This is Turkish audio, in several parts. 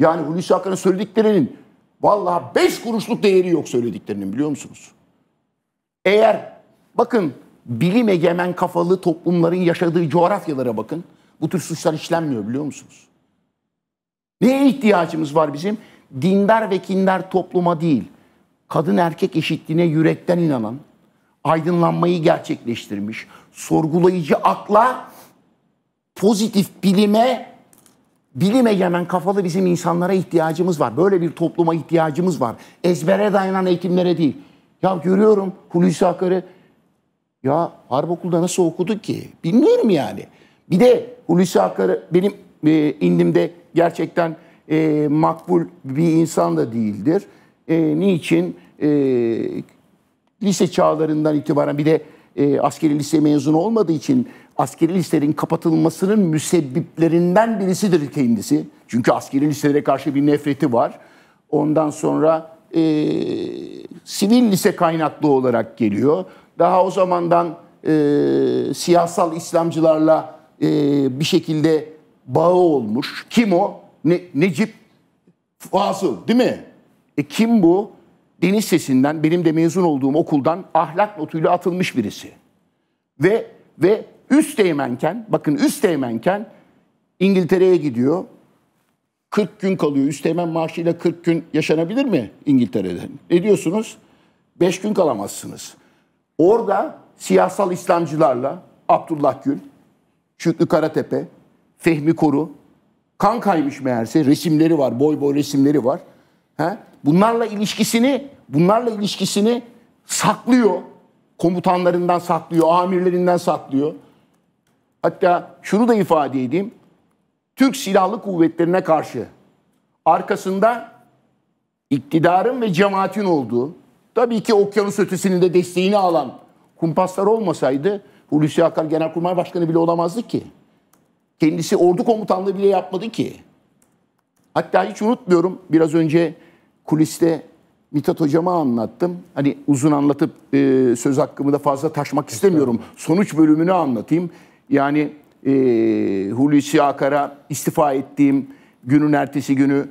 Yani Hulusi Akar'ın söylediklerinin vallahi beş kuruşluk değeri yok söylediklerinin biliyor musunuz? Eğer bakın bilim egemen kafalı toplumların yaşadığı coğrafyalara bakın. Bu tür suçlar işlenmiyor biliyor musunuz? Neye ihtiyacımız var bizim? Dindar ve kindar topluma değil. Kadın erkek eşitliğine yürekten inanan, aydınlanmayı gerçekleştirmiş, sorgulayıcı akla, pozitif bilime bilim egemen kafalı bizim insanlara ihtiyacımız var. Böyle bir topluma ihtiyacımız var. Ezbere dayanan eğitimlere değil. Ya görüyorum Hulusi Akar'ı ya harp okulda nasıl okudu ki? Bilmiyorum yani. Bir de Hulusi Akar'ı benim e, indimde gerçekten e, makbul bir insan da değildir. E, niçin? E, lise çağlarından itibaren bir de e, askeri lise mezunu olmadığı için askeri liselerin kapatılmasının müsebbiplerinden birisidir kendisi. Çünkü askeri listelere karşı bir nefreti var. Ondan sonra e, sivil lise kaynaklı olarak geliyor. Daha o zamandan e, siyasal İslamcılarla e, bir şekilde bağı olmuş. Kim o? Ne, Necip Fazıl değil mi? E kim bu? Deniz Sesi'nden benim de mezun olduğum okuldan ahlak notuyla atılmış birisi. Ve ve Üst değmenken, bakın üst değmenken İngiltere'ye gidiyor. 40 gün kalıyor. Üst teğmen maaşıyla 40 gün yaşanabilir mi İngiltere'de? Ne diyorsunuz? 5 gün kalamazsınız. Orada siyasal İslamcılarla Abdullah Gül, Şükrü Karatepe, Fehmi Koru, kan kaymış meğerse resimleri var, boy boy resimleri var. He? Bunlarla ilişkisini, bunlarla ilişkisini saklıyor. Komutanlarından saklıyor, amirlerinden saklıyor. Hatta şunu da ifade edeyim. Türk Silahlı Kuvvetlerine karşı arkasında iktidarın ve cemaatin olduğu, tabii ki okyanus ötesinin de desteğini alan kumpaslar olmasaydı Hulusi Akar Genelkurmay Başkanı bile olamazdı ki. Kendisi ordu komutanlığı bile yapmadı ki. Hatta hiç unutmuyorum biraz önce kuliste Mithat hocama anlattım. Hani uzun anlatıp e, söz hakkımı da fazla taşmak istemiyorum. Sonuç bölümünü anlatayım. Yani e, Hulusi Akar'a istifa ettiğim günün ertesi günü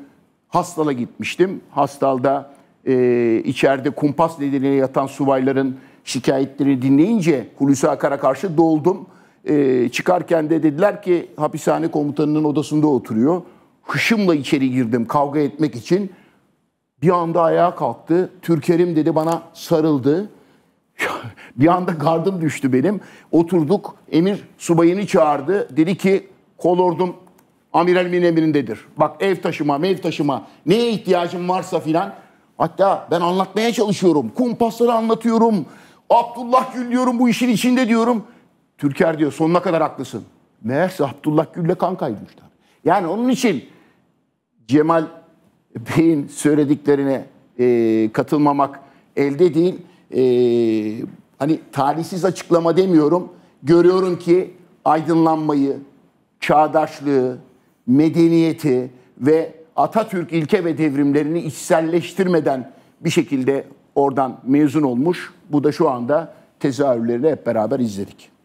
Hastal'a gitmiştim. Hastal'da e, içeride kumpas nedeniyle yatan subayların şikayetlerini dinleyince Hulusi Akar'a karşı doldum. E, çıkarken de dediler ki hapishane komutanının odasında oturuyor. Hışımla içeri girdim kavga etmek için. Bir anda ayağa kalktı. Türkerim dedi bana sarıldı. Bir anda gardım düştü benim. Oturduk. Emir subayını çağırdı. Dedi ki kolordum amiralimin emrindedir. Bak ev taşıma, ev taşıma neye ihtiyacım varsa filan. Hatta ben anlatmaya çalışıyorum. Kumpasları anlatıyorum. Abdullah Gül diyorum bu işin içinde diyorum. Türker diyor sonuna kadar haklısın. Meğerse Abdullah Gül'le kankaymışlar. Yani onun için Cemal Bey'in söylediklerine e, katılmamak elde değil. E, hani talihsiz açıklama demiyorum. Görüyorum ki aydınlanmayı, çağdaşlığı, medeniyeti ve Atatürk ilke ve devrimlerini içselleştirmeden bir şekilde oradan mezun olmuş. Bu da şu anda tezahürlerini hep beraber izledik.